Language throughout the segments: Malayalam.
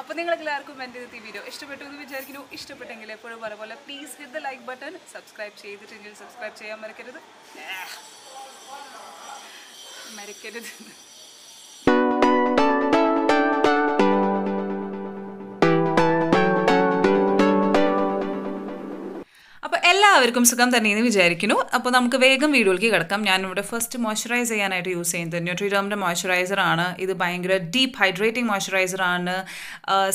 അപ്പോൾ നിങ്ങൾ എല്ലാവർക്കും എൻ്റെ ഇന്നത്തെ വീഡിയോ ഇഷ്ടപ്പെട്ടു എന്ന് വിചാരിക്കുന്നു ഇഷ്ടപ്പെട്ടെങ്കിൽ എപ്പോഴും പറഞ്ഞ പോലെ please hit the like button subscribe ചെയ്തിട്ടുണ്ടെങ്കിൽ സബ്സ്ക്രൈബ് ചെയ്യാൻ മറക്കരുത് മരക്കരുത് എല്ലാവർക്കും സുഖം തന്നെയെന്ന് വിചാരിക്കുന്നു അപ്പോൾ നമുക്ക് വേഗം വീഡിയോയിലേക്ക് കിടക്കാം ഞാനിവിടെ ഫസ്റ്റ് മോയ്സ്ചറൈസ് ചെയ്യാനായിട്ട് യൂസ് ചെയ്യുന്നത് ന്യൂട്രിഡോമിൻ്റെ മോയ്സ്ചറൈസർ ആണ് ഇത് ഭയങ്കര ഡീപ്പ് ഹൈഡ്രേറ്റിംഗ് മോയ്സ്ചറൈസർ ആണ്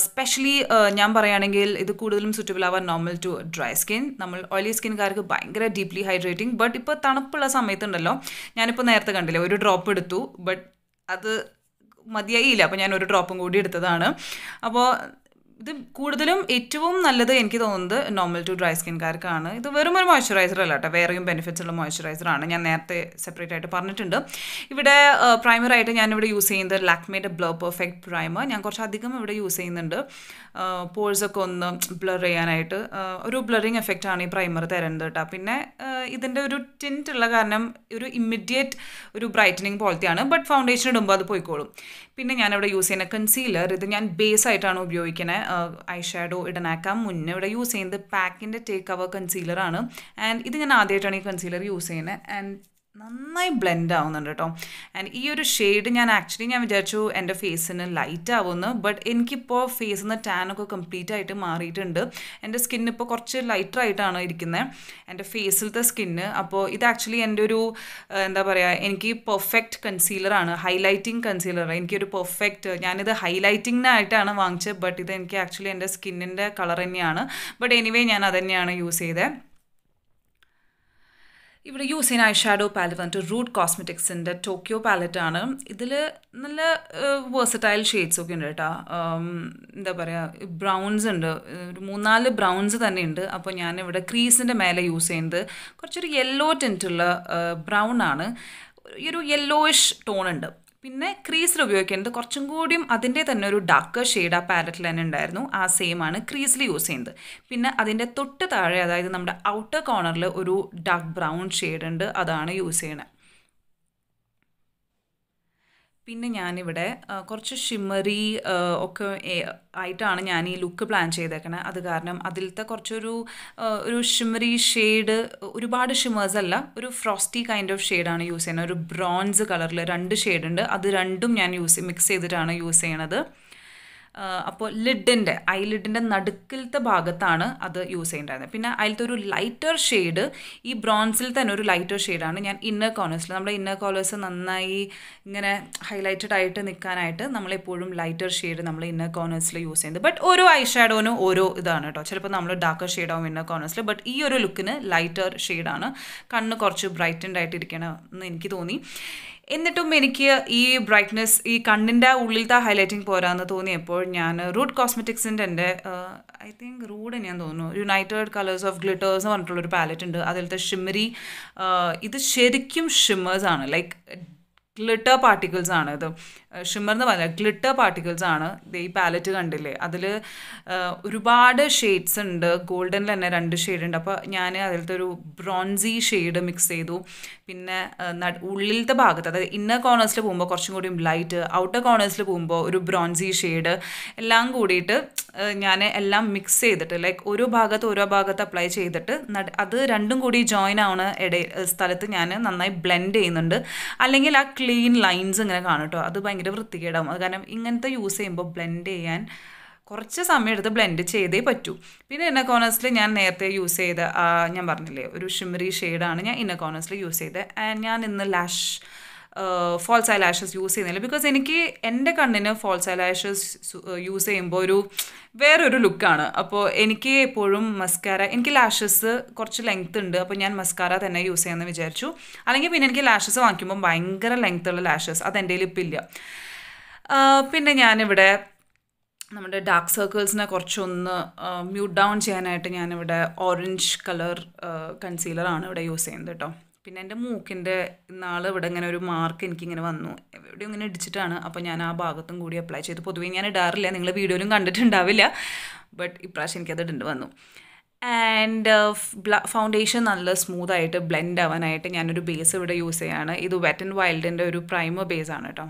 സ്പെഷ്യലി ഞാൻ പറയുകയാണെങ്കിൽ ഇത് കൂടുതലും സുറ്റബിൾ ആവാൻ നോർമൽ ടു ഡ്രൈ സ്കിൻ നമ്മൾ ഓയിലി സ്കിൻകാർക്ക് ഭയങ്കര ഡീപ്ലി ഹൈഡ്രേറ്റിംഗ് ബട്ട് ഇപ്പോൾ തണുപ്പുള്ള സമയത്തുണ്ടല്ലോ ഞാനിപ്പോൾ നേരത്തെ കണ്ടില്ല ഒരു ഡ്രോപ്പ് എടുത്തു ബട്ട് അത് മതിയായില്ല അപ്പോൾ ഞാൻ ഒരു ഡ്രോപ്പും കൂടി എടുത്തതാണ് അപ്പോൾ ഇത് കൂടുതലും ഏറ്റവും നല്ലത് എനിക്ക് തോന്നുന്നത് നോർമൽ ടു ഡ്രൈ സ്കിൻകാർക്കാണ് ഇത് വെറും ഒരു മോയ്സ്ചറൈസർ അല്ല കേട്ടോ വേറെയും ബെനിഫിറ്റ്സ് ഉള്ള മോയ്സ്ചറൈസറാണ് ഞാൻ നേരത്തെ സെപ്പറേറ്റ് ആയിട്ട് പറഞ്ഞിട്ടുണ്ട് ഇവിടെ പ്രൈമറായിട്ട് ഞാനിവിടെ യൂസ് ചെയ്യുന്നത് ലാക്മേഡ് ബ്ലർ പെർഫെക്റ്റ് പ്രൈമർ ഞാൻ കുറച്ചധികം ഇവിടെ യൂസ് ചെയ്യുന്നുണ്ട് പോഴ്സൊക്കെ ഒന്ന് ബ്ലർ ചെയ്യാനായിട്ട് ഒരു ബ്ലറിങ് എഫക്റ്റ് ആണ് ഈ പ്രൈമർ തരുന്നത് കേട്ടോ പിന്നെ ഇതിൻ്റെ ഒരു ടിൻറ്റ് ഉള്ള കാരണം ഒരു ഇമ്മീഡിയറ്റ് ഒരു ബ്രൈറ്റനിങ് പോലത്തെയാണ് ബട്ട് ഫൗണ്ടേഷൻ ഇടുമ്പോൾ അത് പോയിക്കോളും പിന്നെ ഞാനിവിടെ യൂസ് ചെയ്യുന്ന കൺസീലർ ഇത് ഞാൻ ബേസ് ആയിട്ടാണ് ഉപയോഗിക്കുന്നത് ഐ ഷാഡോ ഇടാനാക്കാം മുന്നേ ഇവിടെ യൂസ് ചെയ്യുന്നത് പാക്കിൻ്റെ ടേക്ക് അവർ കൺസീലറാണ് ആൻഡ് ഇത് ഞാൻ ആദ്യമായിട്ടാണ് ഈ കൺസീലർ യൂസ് ചെയ്യുന്നത് ആൻഡ് നന്നായി ബ്ലെൻഡ് ആവുന്നുണ്ട് കേട്ടോ ആൻഡ് ഈ ഒരു ഷെയ്ഡ് ഞാൻ ആക്ച്വലി ഞാൻ വിചാരിച്ചു എൻ്റെ ഫേസിന് ലൈറ്റ് ആവുമെന്ന് ബട്ട് എനിക്കിപ്പോൾ ഫേസിൽ നിന്ന് ടാനൊക്കെ കംപ്ലീറ്റ് ആയിട്ട് മാറിയിട്ടുണ്ട് എൻ്റെ സ്കിന്ന് ഇപ്പോൾ കുറച്ച് ലൈറ്റർ ആയിട്ടാണ് ഇരിക്കുന്നത് എൻ്റെ ഫേസിലത്തെ സ്കിന്ന് അപ്പോൾ ഇത് ആക്ച്വലി എൻ്റെ ഒരു എന്താ പറയുക എനിക്ക് പെർഫെക്റ്റ് കൺസീലറാണ് ഹൈലൈറ്റിംഗ് കൺസീലർ എനിക്കൊരു പെർഫെക്റ്റ് ഞാനിത് ഹൈലൈറ്റിങ്ങിനായിട്ടാണ് വാങ്ങിച്ചത് ബട്ട് ഇത് എനിക്ക് ആക്ച്വലി എൻ്റെ സ്കിന്നിൻ്റെ കളർ തന്നെയാണ് ബട്ട് എനിവേ ഞാൻ അതന്നെയാണ് യൂസ് ചെയ്തത് ഇവിടെ യൂസ് ചെയ്യുന്ന ഐ ഷാഡോ പാലറ്റ് വന്നിട്ട് റൂട്ട് കോസ്മെറ്റിക്സിൻ്റെ ടോക്കിയോ ആണ് ഇതിൽ നല്ല വേഴ്സറ്റൈൽ ഷെയ്ഡ്സ് ഒക്കെ ഉണ്ട് കേട്ടോ എന്താ പറയുക ബ്രൗൺസ് ഉണ്ട് ഒരു മൂന്നാല് ബ്രൗൺസ് തന്നെ ഉണ്ട് അപ്പോൾ ഞാനിവിടെ ക്രീസിൻ്റെ മേലെ യൂസ് ചെയ്യുന്നത് കുറച്ചൊരു യെല്ലോ ടെൻറ്റുള്ള ബ്രൗൺ ആണ് ഈ ഒരു യെല്ലോയിഷ് ടോൺ ഉണ്ട് പിന്നെ ക്രീസിൽ ഉപയോഗിക്കുന്നത് കുറച്ചും കൂടിയും അതിൻ്റെ തന്നെ ഒരു ഡാർക്ക് ഷെയ്ഡ് ആ പാലറ്റിൽ തന്നെ ഉണ്ടായിരുന്നു ആ സെയിം ആണ് ക്രീസിൽ യൂസ് ചെയ്യുന്നത് പിന്നെ അതിൻ്റെ തൊട്ട് താഴെ അതായത് നമ്മുടെ ഔട്ടർ കോർണറിൽ ഒരു ഡാർക്ക് ബ്രൗൺ ഷെയ്ഡ് ഉണ്ട് അതാണ് യൂസ് ചെയ്യുന്നത് പിന്നെ ഞാനിവിടെ കുറച്ച് ഷിമ്മറി ഒക്കെ ആയിട്ടാണ് ഞാൻ ഈ ലുക്ക് പ്ലാൻ ചെയ്തേക്കണത് അത് കാരണം അതിലത്തെ കുറച്ചൊരു ഒരു ഷിമ്മറി ഷെയ്ഡ് ഒരുപാട് ഷിമേഴ്സ് അല്ല ഒരു ഫ്രോസ്റ്റി കൈൻഡ് ഓഫ് ഷെയ്ഡാണ് യൂസ് ചെയ്യുന്നത് ഒരു ബ്രോൺസ് കളറിൽ രണ്ട് ഷെയ്ഡുണ്ട് അത് രണ്ടും ഞാൻ യൂസ് മിക്സ് ചെയ്തിട്ടാണ് യൂസ് ചെയ്യണത് അപ്പോൾ ലിഡിൻ്റെ ഐ ലിഡിൻ്റെ നടുക്കിലത്തെ ഭാഗത്താണ് അത് യൂസ് ചെയ്യേണ്ടായിരുന്നത് പിന്നെ അതിലത്തെ ഒരു ലൈറ്റർ ഷെയ്ഡ് ഈ ബ്രോൺസിൽ തന്നെ ഒരു ലൈറ്റർ ഷെയ്ഡാണ് ഞാൻ ഇന്നർ കോളേഴ്സിൽ നമ്മുടെ ഇന്നർ കോർണേഴ്സ് നന്നായി ഇങ്ങനെ ഹൈലൈറ്റഡ് ആയിട്ട് നിൽക്കാനായിട്ട് നമ്മളെപ്പോഴും ലൈറ്റർ ഷെയ്ഡ് നമ്മൾ ഇന്നർ കോർണേഴ്സിൽ യൂസ് ചെയ്യുന്നത് ബട്ട് ഓരോ ഐ ഷാഡോനും ഓരോ ഇതാണ് കേട്ടോ ചിലപ്പോൾ നമ്മൾ ഡാർക്കർ ഷെയ്ഡാവും ഇന്നർ കോർണേഴ്സിൽ ബട്ട് ഈ ഒരു ലുക്കിന് ലൈറ്റർ ഷെയ്ഡാണ് കണ്ണ് കുറച്ച് ബ്രൈറ്റൻഡ് ആയിട്ടിരിക്കണം എന്ന് എനിക്ക് തോന്നി എന്നിട്ടും എനിക്ക് ഈ ബ്രൈറ്റ്നെസ് ഈ കണ്ണിൻ്റെ ഉള്ളിലത്തെ ഹൈലൈറ്റിംഗ് പോരാന്ന് തോന്നിയപ്പോൾ ഞാൻ റൂട്ട് കോസ്മെറ്റിക്സിൻ്റെ എൻ്റെ ഐ തിങ്ക് റൂഡ് ഞാൻ തോന്നുന്നു യുണൈറ്റഡ് കളേഴ്സ് ഓഫ് ഗ്ലിറ്റേഴ്സ് എന്ന് പറഞ്ഞിട്ടുള്ളൊരു പാലറ്റ് ഉണ്ട് അതിലത്തെ ഷിമ്മറി ഇത് ശരിക്കും ഷിമ്മേഴ്സ് ആണ് ലൈക്ക് ഗ്ലിറ്റർ പാർട്ടിക്കിൾസ് ആണ് ഇത് ഷിമ്മർന്ന് എന്ന് ഗ്ലിറ്റർ പാർട്ടിക്കിൾസ് ആണ് ഈ പാലറ്റ് കണ്ടില്ലേ അതിൽ ഒരുപാട് ഷെയ്ഡ്സ് ഉണ്ട് ഗോൾഡനിൽ തന്നെ രണ്ട് ഷെയ്ഡ് ഉണ്ട് അപ്പോൾ ഞാൻ അതിലത്തെ ഒരു ബ്രോൺസി ഷെയ്ഡ് മിക്സ് ചെയ്തു പിന്നെ ഉള്ളിലത്തെ ഭാഗത്ത് അതായത് ഇന്നർ കോർണേഴ്സിൽ പോകുമ്പോൾ കുറച്ചും കൂടി ലൈറ്റ് ഔട്ടർ കോർണേഴ്സിൽ പോകുമ്പോൾ ഒരു ബ്രോൺസി ഷെയ്ഡ് എല്ലാം കൂടിയിട്ട് ഞാൻ എല്ലാം മിക്സ് ചെയ്തിട്ട് ലൈക്ക് ഓരോ ഭാഗത്ത് ഓരോ ഭാഗത്ത് അപ്ലൈ ചെയ്തിട്ട് അത് രണ്ടും കൂടി ജോയിൻ ആവുന്ന ഇടയിൽ സ്ഥലത്ത് ഞാൻ നന്നായി ബ്ലെൻഡ് ചെയ്യുന്നുണ്ട് അല്ലെങ്കിൽ ആ ക്ലീൻ ലൈൻസ് ഇങ്ങനെ കാണും കേട്ടോ അത് ഭയങ്കര ഭയങ്കര വൃത്തികേടാവും അത് കാരണം ഇങ്ങനത്തെ യൂസ് ചെയ്യുമ്പോൾ ബ്ലെൻഡ് ചെയ്യാൻ കുറച്ച് സമയം എടുത്ത് ബ്ലെൻഡ് ചെയ്തേ പറ്റൂ പിന്നെ ഇന്നക്കോണേഴ്സിൽ ഞാൻ നേരത്തെ യൂസ് ചെയ്ത ഞാൻ പറഞ്ഞില്ലേ ഒരു ഷിമറി ഷെയ്ഡാണ് ഞാൻ ഇന്നക്കോണേഴ്സിൽ യൂസ് ചെയ്തത് ആൻഡ് ഞാൻ ഇന്ന് ലാഷ് ഫോൾസ് ലാഷസ് യൂസ് ചെയ്യുന്നില്ല ബിക്കോസ് എനിക്ക് എൻ്റെ കണ്ണിന് ഫോൾസ് ലാഷസ് യൂസ് ചെയ്യുമ്പോൾ ഒരു വേറൊരു ലുക്കാണ് അപ്പോൾ എനിക്ക് എപ്പോഴും മസ്കാര എനിക്ക് ലാഷസ് കുറച്ച് ലെങ്ത് ഉണ്ട് അപ്പോൾ ഞാൻ മസ്കാര തന്നെ യൂസ് ചെയ്യാമെന്ന് വിചാരിച്ചു അല്ലെങ്കിൽ പിന്നെ എനിക്ക് ലാഷസ് വാങ്ങിക്കുമ്പോൾ ഭയങ്കര ലെങ്ത് ഉള്ള ലാഷസ് അത് എൻ്റെ ഇപ്പം ഇല്ല പിന്നെ ഞാനിവിടെ നമ്മുടെ ഡാർക്ക് സർക്കിൾസിനെ കുറച്ചൊന്ന് മ്യൂട്ട് ഡൗൺ ചെയ്യാനായിട്ട് ഞാനിവിടെ ഓറഞ്ച് കളർ കൺസീലറാണ് ഇവിടെ യൂസ് ചെയ്യുന്നത് കേട്ടോ പിന്നെ എൻ്റെ മൂക്കിൻ്റെ നാൾ ഇവിടെ ഇങ്ങനെ ഒരു മാർക്ക് എനിക്കിങ്ങനെ വന്നു എവിടെയും ഇങ്ങനെ ഇടിച്ചിട്ടാണ് അപ്പോൾ ഞാൻ ആ ഭാഗത്തും കൂടി അപ്ലൈ ചെയ്തു പൊതുവേ ഞാൻ ഇടാറില്ല നിങ്ങൾ വീഡിയോയിലും കണ്ടിട്ടുണ്ടാവില്ല ബട്ട് ഇപ്രാവശ്യം എനിക്കത് ഇടേണ്ടി വന്നു ആൻഡ് ഫൗണ്ടേഷൻ uh, നല്ല സ്മൂത്തായിട്ട് ബ്ലെൻഡ് ആവാനായിട്ട് ഞാനൊരു ബേസ് ഇവിടെ യൂസ് ചെയ്യാണ് ഇത് വെറ്റൻ വൈൽഡിൻ്റെ ഒരു പ്രൈമർ ബേസ് ആണ് കേട്ടോ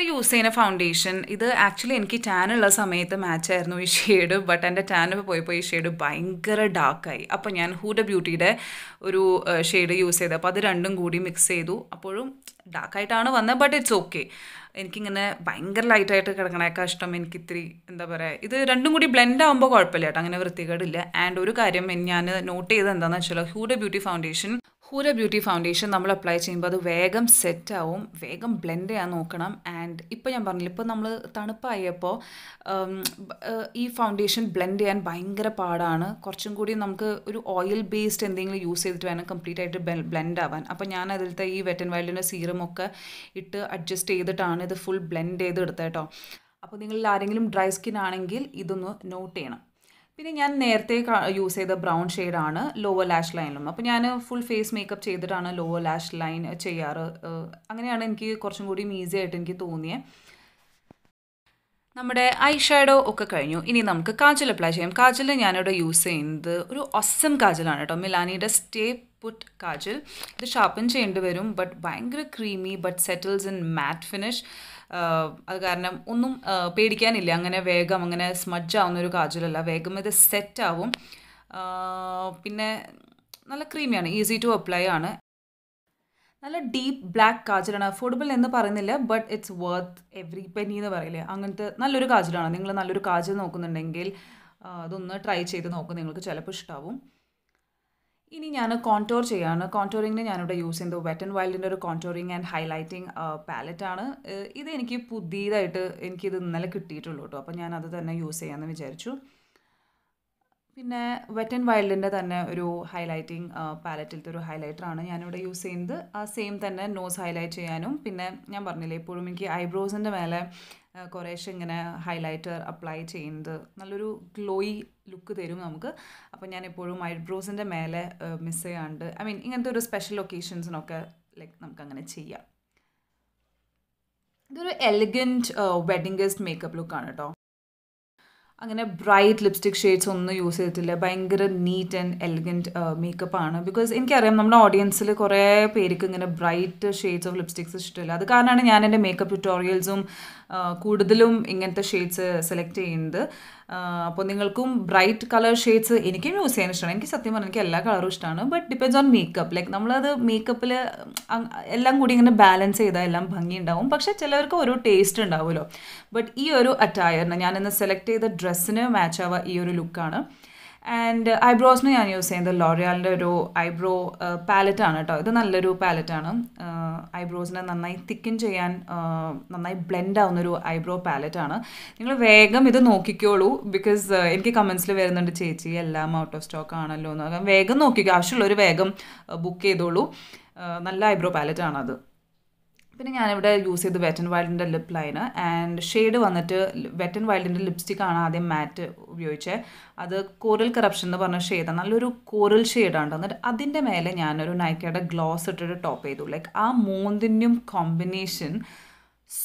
ഒരു യൂസ് ചെയ്യുന്ന ഫൗണ്ടേഷൻ ഇത് ആക്ച്വലി എനിക്ക് ടാൻ ഉള്ള സമയത്ത് മാച്ച് ആയിരുന്നു ഈ ഷെയ്ഡ് ബട്ട് എൻ്റെ ടാൻ പോയപ്പോൾ ഈ ഷെയ്ഡ് ഭയങ്കര ഡാർക്കായി അപ്പോൾ ഞാൻ ഹൂഡ ബ്യൂട്ടിയുടെ ഒരു ഷെയ്ഡ് യൂസ് ചെയ്തത് അപ്പോൾ അത് രണ്ടും കൂടി മിക്സ് ചെയ്തു അപ്പോഴും ഡാർക്കായിട്ടാണ് വന്നത് ബട്ട് ഇറ്റ്സ് ഓക്കെ എനിക്കിങ്ങനെ ഭയങ്കര ലൈറ്റായിട്ട് കിടക്കണേക്കാൾ ഇഷ്ടം എനിക്ക് ഇത്തിരി എന്താ പറയുക ഇത് രണ്ടും കൂടി ബ്ലെൻഡ് ആകുമ്പോൾ കുഴപ്പമില്ല കേട്ടോ അങ്ങനെ വൃത്തികേടില്ല ആൻഡ് ഒരു കാര്യം ഞാൻ നോട്ട് ചെയ്തത് എന്താണെന്ന് വെച്ചാൽ Huda beauty foundation Huda beauty foundation നമ്മൾ അപ്ലൈ ചെയ്യുമ്പോൾ അത് വേഗം സെറ്റ് ആവും വേഗം ബ്ലെൻഡ് ചെയ്യാൻ നോക്കണം ആൻഡ് ഇപ്പോൾ ഞാൻ പറഞ്ഞില്ല ഇപ്പോൾ നമ്മൾ തണുപ്പായപ്പോൾ ഈ ഫൗണ്ടേഷൻ ബ്ലെൻഡ് ചെയ്യാൻ ഭയങ്കര പാടാണ് കുറച്ചും കൂടി നമുക്ക് ഒരു ഓയിൽ ബേസ്ഡ് എന്തെങ്കിലും യൂസ് ചെയ്തിട്ട് വേണം കംപ്ലീറ്റ് ആയിട്ട് ബ്ലെൻഡ് ആവാൻ അപ്പോൾ ഞാൻ അതിലത്തെ ഈ വെറ്റൻ ആൻഡ് വൈൽഡിൻ്റെ സീറമൊക്കെ ഇട്ട് അഡ്ജസ്റ്റ് ചെയ്തിട്ടാണ് ഇത് ഫുൾ ബ്ലെൻഡ് ചെയ്ത് എടുത്തേട്ടോ അപ്പോൾ നിങ്ങളിൽ ആരെങ്കിലും ഡ്രൈ സ്കിൻ ആണെങ്കിൽ ഇതൊന്ന് നോട്ട് ചെയ്യണം പിന്നെ ഞാൻ നേരത്തെ യൂസ് ചെയ്ത ബ്രൗൺ ഷെയ്ഡാണ് ലോവർ ലാഷ് ലൈനിലും അപ്പോൾ ഞാൻ ഫുൾ ഫേസ് മേക്കപ്പ് ചെയ്തിട്ടാണ് ലോവർ ലാഷ് ലൈൻ ചെയ്യാറ് അങ്ങനെയാണ് എനിക്ക് കുറച്ചും കൂടി ഈസി ആയിട്ട് എനിക്ക് തോന്നിയത് നമ്മുടെ ഐ ഷാഡോ ഒക്കെ കഴിഞ്ഞു ഇനി നമുക്ക് കാജൽ അപ്ലൈ ചെയ്യാം കാജൽ ഞാനിവിടെ യൂസ് ചെയ്യുന്നത് ഒരു ഒസം കാജലാണ് കേട്ടോ മിലാനിയുടെ സ്റ്റേ പുട്ട് കാജൽ ഇത് ഷാർപ്പൻ ചെയ്യേണ്ടി വരും ബട്ട് ഭയങ്കര creamy but settles in matte finish അത് കാരണം ഒന്നും പേടിക്കാനില്ല അങ്ങനെ വേഗം അങ്ങനെ സ്മജ് ആവുന്ന ഒരു കാജലല്ല വേഗം ഇത് സെറ്റ് ആവും പിന്നെ നല്ല ക്രീമിയാണ് ഈസി ടു അപ്ലൈ ആണ് നല്ല ഡീപ്പ് ബ്ലാക്ക് കാജലാണ് അഫോർഡബിൾ എന്ന് പറയുന്നില്ല but it's worth every penny എന്ന് പറയില്ലേ അങ്ങനത്തെ നല്ലൊരു കാജലാണ് നിങ്ങൾ നല്ലൊരു കാജൽ നോക്കുന്നുണ്ടെങ്കിൽ അതൊന്ന് ട്രൈ ചെയ്ത് നോക്കും നിങ്ങൾക്ക് ചിലപ്പോൾ ഇഷ്ടമാവും ഇനി ഞാൻ കോൺടോർ ചെയ്യാണ് കോൺടോറിങ്ങിന് ഞാനിവിടെ യൂസ് ചെയ്യുന്നത് വെറ്റ് ആൻഡ് വൈൽഡിൻ്റെ ഒരു കോൺടോറിങ് ആൻഡ് ഹൈലൈറ്റിംഗ് പാലറ്റാണ് ഇത് എനിക്ക് പുതിയതായിട്ട് എനിക്കിത് ഇന്നലെ കിട്ടിയിട്ടുള്ളൂ കേട്ടോ അപ്പോൾ ഞാൻ തന്നെ യൂസ് ചെയ്യാമെന്ന് വിചാരിച്ചു പിന്നെ വെറ്റ് ആൻഡ് വൈൽഡിൻ്റെ തന്നെ ഒരു ഹൈലൈറ്റിംഗ് പാലറ്റിലത്തെ ഒരു ഹൈലൈറ്ററാണ് ഞാനിവിടെ യൂസ് ചെയ്യുന്നത് ആ സെയിം തന്നെ നോസ് ഹൈലൈറ്റ് ചെയ്യാനും പിന്നെ ഞാൻ പറഞ്ഞില്ലേ എപ്പോഴും എനിക്ക് ഐബ്രോസിൻ്റെ മേലെ കുറേശ്ശെ ഇങ്ങനെ ഹൈലൈറ്റർ അപ്ലൈ ചെയ്യുന്നത് നല്ലൊരു ഗ്ലോയി ലുക്ക് തരും നമുക്ക് അപ്പോൾ ഞാൻ എപ്പോഴും ഐബ്രോസിൻ്റെ മേലെ മിസ് ചെയ്യാണ്ട് ഐ മീൻ ഇങ്ങനത്തെ ഒരു സ്പെഷ്യൽ ലൊക്കേഷൻസിനൊക്കെ ലൈക്ക് നമുക്ക് അങ്ങനെ ചെയ്യാം ഇതൊരു എലിഗൻറ്റ് വെഡിങ് ഗസ്റ്റ് മേക്കപ്പ് ലുക്കാണ് കേട്ടോ അങ്ങനെ ബ്രൈറ്റ് ലിപ്സ്റ്റിക് ഷെയ്ഡ്സ് ഒന്നും യൂസ് ചെയ്തിട്ടില്ല ഭയങ്കര നീറ്റ് ആൻഡ് എലഗൻറ്റ് മേക്കപ്പ് ആണ് ബിക്കോസ് എനിക്കറിയാം നമ്മുടെ ഓഡിയൻസിൽ കുറേ പേർക്ക് ഇങ്ങനെ ബ്രൈറ്റ് ഷെയ്ഡ്സ് ഓഫ് ലിപ്സ്റ്റിക്സ് ഇഷ്ടമില്ല അത് കാരണമാണ് ഞാൻ എൻ്റെ മേക്കപ്പ് ട്യൂട്ടോറിയൽസും uh, കൂടുതലും ഇങ്ങനത്തെ ഷെയ്ഡ്സ് സെലക്ട് ചെയ്യുന്നത് അപ്പോൾ നിങ്ങൾക്കും ബ്രൈറ്റ് കളർ ഷെയ്ഡ്സ് എനിക്കും യൂസ് ചെയ്യാൻ ഇഷ്ടമാണ് എനിക്ക് സത്യം പറഞ്ഞാൽ എനിക്ക് എല്ലാ കളറും ഇഷ്ടമാണ് but depends on makeup like നമ്മളത് മേക്കപ്പിൽ എല്ലാം കൂടി ഇങ്ങനെ ബാലൻസ് ചെയ്താൽ എല്ലാം ഭംഗി ഉണ്ടാവും പക്ഷേ ചിലവർക്ക് ഒരു ടേസ്റ്റ് ഉണ്ടാവുമല്ലോ ബട്ട് ഈ ഒരു അറ്റയറിന് ഞാനിന്ന് സെലക്ട് ചെയ്ത ഡ്രസ്സിന് മാച്ച് ആവുക ഈ ഒരു ലുക്കാണ് ആൻഡ് ഐബ്രോസിന് uh, ഞാൻ യൂസ് ചെയ്യുന്നത് ലോറിയാലിൻ്റെ ഒരു ഐബ്രോ പാലറ്റാണ് കേട്ടോ ഇത് നല്ലൊരു പാലറ്റാണ് ഐബ്രോസിനെ uh, നന്നായി തിക്കൻ ചെയ്യാൻ uh, നന്നായി ബ്ലെൻഡ് ആവുന്നൊരു ഐബ്രോ പാലറ്റാണ് നിങ്ങൾ വേഗം ഇത് നോക്കിക്കോളൂ ബിക്കോസ് എനിക്ക് കമൻസിൽ വരുന്നുണ്ട് ചേച്ചി എല്ലാം ഔട്ട് ഓഫ് സ്റ്റോക്ക് ആണല്ലോ എന്ന് വേഗം നോക്കിക്കോ ആവശ്യമുള്ളൊരു വേഗം ബുക്ക് ചെയ്തോളൂ നല്ല ഐബ്രോ പാലറ്റാണത് പിന്നെ ഞാനിവിടെ യൂസ് ചെയ്ത് വെറ്റൻ വൈൽഡിൻ്റെ ലിപ്പ് ലൈന് ആൻഡ് ഷെയ്ഡ് വന്നിട്ട് വെറ്റൻ ആൻഡ് വൈൽഡിൻ്റെ ലിപ്സ്റ്റിക്കാണ് ആദ്യം മാറ്റ് ഉപയോഗിച്ചത് അത് കോറൽ കറപ്ഷൻ എന്ന് പറഞ്ഞ ഷെയ്ഡാണ് നല്ലൊരു കോറൽ ഷെയ്ഡാണ് എന്നിട്ട് അതിൻ്റെ മേലെ ഞാനൊരു നൈക്കയുടെ ഗ്ലോസ് ഇട്ടിട്ട് ടോപ്പ് ചെയ്തു ലൈക്ക് ആ മൂന്നിൻ്റെയും കോമ്പിനേഷൻ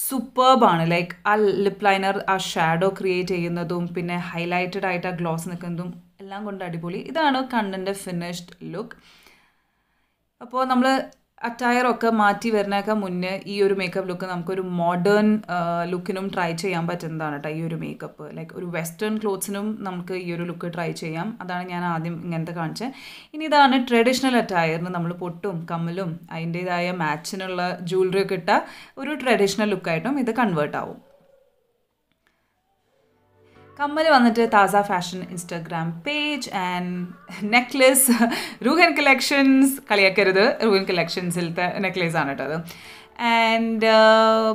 സൂപ്പർബാണ് ലൈക്ക് ആ ലിപ് ലൈനർ ആ ഷാഡോ ക്രിയേറ്റ് ചെയ്യുന്നതും പിന്നെ ഹൈലൈറ്റഡ് ആയിട്ട് ആ ഗ്ലോസ് നിൽക്കുന്നതും എല്ലാം കൊണ്ട് അടിപൊളി ഇതാണ് കണ്ണിൻ്റെ ഫിനിഷ്ഡ് ലുക്ക് അപ്പോൾ നമ്മൾ അറ്റയറൊക്കെ മാറ്റി വരുന്നേക്കാൾ മുന്നേ ഈ ഒരു മേക്കപ്പ് ലുക്ക് നമുക്കൊരു മോഡേൺ ലുക്കിനും ട്രൈ ചെയ്യാൻ പറ്റുന്നതാണ് കേട്ടോ ഈ ഒരു മേക്കപ്പ് ലൈക്ക് ഒരു വെസ്റ്റേൺ ക്ലോത്ത്സിനും നമുക്ക് ഈ ഒരു ലുക്ക് ട്രൈ ചെയ്യാം അതാണ് ഞാൻ ആദ്യം ഇങ്ങനത്തെ കാണിച്ചത് ഇനി ഇതാണ് ട്രഡീഷണൽ അറ്റയറിന് നമ്മൾ പൊട്ടും കമ്മലും അതിൻ്റേതായ മാച്ചിനുള്ള ജ്വല്ലറി ഒക്കെ ഇട്ട ഒരു ട്രഡീഷണൽ ലുക്കായിട്ടും ഇത് കൺവേർട്ട് ആവും കമ്മൽ വന്നിട്ട് Thasa fashion Instagram page and necklace Roohan collections കളിയാക്കരുത് റൂഹൻ കളക്ഷൻസിലത്തെ നെക്ലേസ് ആണ് കേട്ടത് അത് ആൻഡ്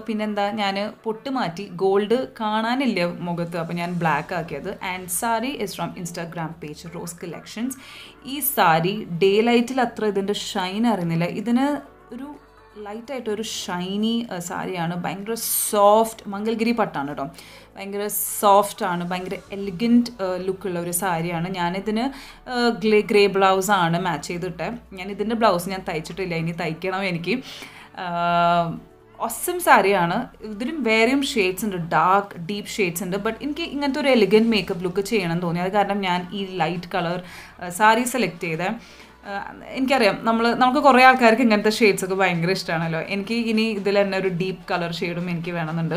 പിന്നെന്താ ഞാൻ പൊട്ട് മാറ്റി ഗോൾഡ് കാണാനില്ല മുഖത്ത് അപ്പോൾ ഞാൻ ബ്ലാക്ക് ആക്കിയത് and sari is from Instagram page rose collections ഈ സാരി ഡേ ലൈറ്റിൽ അത്ര ഇതിൻ്റെ ഷൈൻ അറിയുന്നില്ല ഇതിന് ഒരു ലൈറ്റായിട്ടൊരു ഷൈനി സാരിയാണ് ഭയങ്കര സോഫ്റ്റ് മംഗൽഗിരി പട്ടാണ് കേട്ടോ ഭയങ്കര സോഫ്റ്റാണ് ഭയങ്കര എലിഗൻറ്റ് ലുക്കുള്ള ഒരു സാരിയാണ് ഞാനിതിന് ഗ്ലേ ഗ്രേ ബ്ലൗസാണ് മാച്ച് ചെയ്തിട്ട് ഞാൻ ഇതിൻ്റെ ബ്ലൗസ് ഞാൻ തയ്ച്ചിട്ടില്ല ഇനി തയ്ക്കണം എനിക്ക് ഒസം സാരിയാണ് ഇതിലും വേറെയും ഷെയ്ഡ്സ് ഉണ്ട് ഡാർക്ക് ഡീപ്പ് ഷെയ്ഡ്സ് ഉണ്ട് ബട്ട് എനിക്ക് ഇങ്ങനത്തെ ഒരു എലിഗൻറ്റ് മേക്കപ്പ് ലുക്ക് ചെയ്യണം തോന്നി അത് കാരണം ഞാൻ ഈ ലൈറ്റ് കളർ സാരി സെലക്ട് ചെയ്തേ എനിക്കറിയാം നമ്മൾ നമുക്ക് കുറേ ആൾക്കാർക്ക് ഇങ്ങനത്തെ ഷെയ്ഡ്സൊക്കെ ഒക്കെ ഭയങ്കര ഇഷ്ടമാണല്ലോ എനിക്ക് ഇനി ഇതിൽ തന്നെ ഒരു ഡീപ്പ് കളർ ഷെയ്ഡും എനിക്ക് വേണമെന്നുണ്ട്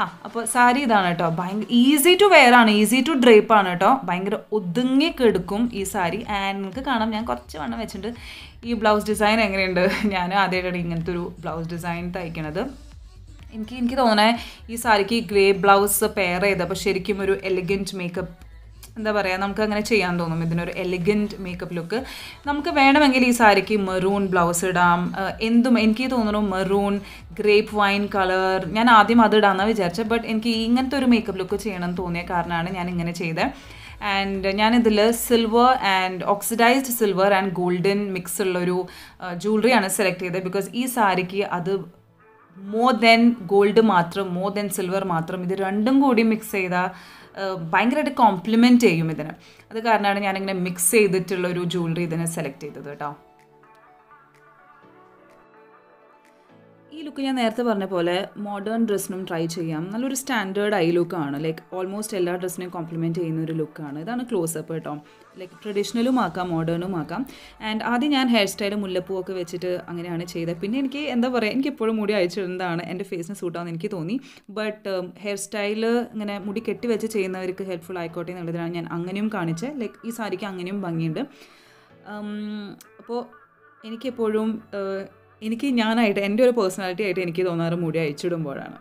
ആ അപ്പോൾ സാരി ഇതാണ് കേട്ടോ ഭയങ്കര ഈസി ടു വെയർ ആണ് ഈസി ടു ഡ്രേപ്പ് ആണ് കേട്ടോ ഭയങ്കര ഒതുങ്ങി കിടക്കും ഈ സാരി ആൻഡ് നിങ്ങൾക്ക് കാണാം ഞാൻ കുറച്ച് വണ്ണം വെച്ചിട്ടുണ്ട് ഈ ബ്ലൗസ് ഡിസൈൻ എങ്ങനെയുണ്ട് ഞാൻ ആദ്യമായിട്ടാണ് ഇങ്ങനത്തെ ഒരു ബ്ലൗസ് ഡിസൈൻ തയ്ക്കണത് എനിക്ക് എനിക്ക് തോന്നണേ ഈ സാരിക്ക് ഗ്രേ ബ്ലൗസ് പെയർ ചെയ്തപ്പോൾ ശരിക്കും ഒരു എലിഗൻറ്റ് മേക്കപ്പ് എന്താ പറയുക നമുക്ക് അങ്ങനെ ചെയ്യാൻ തോന്നും ഇതിനൊരു എലിഗൻറ്റ് മേക്കപ്പ് ലുക്ക് നമുക്ക് വേണമെങ്കിൽ ഈ സാരിക്ക് മെറൂൺ ബ്ലൗസ് ഇടാം എന്തും എനിക്ക് തോന്നുന്നു മെറൂൺ ഗ്രേപ്പ് വൈൻ കളർ ഞാൻ ആദ്യം അത് ഇടാമെന്നാണ് വിചാരിച്ചത് ബട്ട് എനിക്ക് ഇങ്ങനത്തെ ഒരു മേക്കപ്പ് ലുക്ക് ചെയ്യണമെന്ന് തോന്നിയ കാരണമാണ് ഞാൻ ഇങ്ങനെ ചെയ്തത് ആൻഡ് ഞാനിതിൽ silver and oxidised silver and golden mix ഉള്ളൊരു ജ്വല്ലറിയാണ് സെലക്ട് ചെയ്തത് ബിക്കോസ് ഈ സാരിക്ക് അത് മോർ ദെൻ ഗോൾഡ് മാത്രം മോർ ദെൻ സിൽവർ മാത്രം ഇത് രണ്ടും കൂടി മിക്സ് ചെയ്താൽ ഭയങ്കരമായിട്ട് കോംപ്ലിമെൻറ്റ് ചെയ്യും ഇതിന് അത് കാരണമാണ് ഞാനിങ്ങനെ മിക്സ് ചെയ്തിട്ടുള്ള ഒരു ജ്വല്ലറി ഇതിനെ സെലക്ട് ചെയ്തത് കേട്ടോ ലുക്ക് ഞാൻ നേരത്തെ പറഞ്ഞ പോലെ മോഡേൺ ഡ്രസ്സിനും ട്രൈ ചെയ്യാം നല്ലൊരു സ്റ്റാൻഡേർഡ് ഐ ലുക്കാണ് ലൈക്ക് ഓൾമോസ്റ്റ് എല്ലാ ഡ്രസ്സിനെയും കോംപ്ലിമെൻറ്റ് ചെയ്യുന്ന ഒരു ലുക്കാണ് ഇതാണ് ക്ലോസപ്പ് കേട്ടോ ലൈക്ക് ട്രഡീഷണലും ആക്കാം മോഡേണും ആക്കാം ആൻഡ് ആദ്യം ഞാൻ ഹെയർ സ്റ്റൈൽ മുല്ലപ്പൂ ഒക്കെ വെച്ചിട്ട് അങ്ങനെയാണ് ചെയ്തത് പിന്നെ എനിക്ക് എന്താ പറയുക എനിക്ക് എപ്പോഴും മുടി അയച്ചിടുന്നതാണ് എൻ്റെ ഫേസിന് സൂട്ടാവുന്ന എനിക്ക് തോന്നി ബട്ട് ഹെയർ സ്റ്റൈൽ ഇങ്ങനെ മുടി കെട്ടി വെച്ച് ചെയ്യുന്നവർക്ക് ഹെൽപ്ഫുൾ ആയിക്കോട്ടെ എന്നുള്ളതിനാണ് ഞാൻ അങ്ങനെയും കാണിച്ചത് ലൈക്ക് ഈ സാരിക്ക് അങ്ങനെയും ഭംഗിയുണ്ട് അപ്പോൾ എനിക്കെപ്പോഴും എനിക്ക് ഞാനായിട്ട് എൻ്റെ ഒരു പേഴ്സണാലിറ്റി ആയിട്ട് എനിക്ക് തോന്നാറ് മുടി അയച്ചിടുമ്പോഴാണ്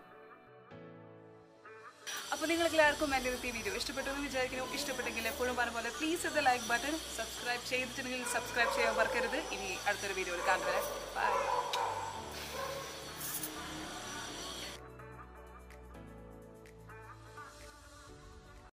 അപ്പോൾ നിങ്ങൾ എല്ലാവർക്കും എൻ്റെ ഈ വീഡിയോ ഇഷ്ടപ്പെട്ടു എന്ന് വിചാരിക്കുന്നു ഇഷ്ടപ്പെട്ടെങ്കിൽ എപ്പോഴും പറഞ്ഞ പോലെ പ്ലീസ് ഇത് ലൈക്ക് ബട്ടൺ സബ്സ്ക്രൈബ് ചെയ്തിട്ടുണ്ടെങ്കിൽ സബ്സ്ക്രൈബ് ചെയ്യാൻ മറക്കരുത് ഇനി അടുത്തൊരു വീഡിയോയിൽ കാണുവരെ ബൈ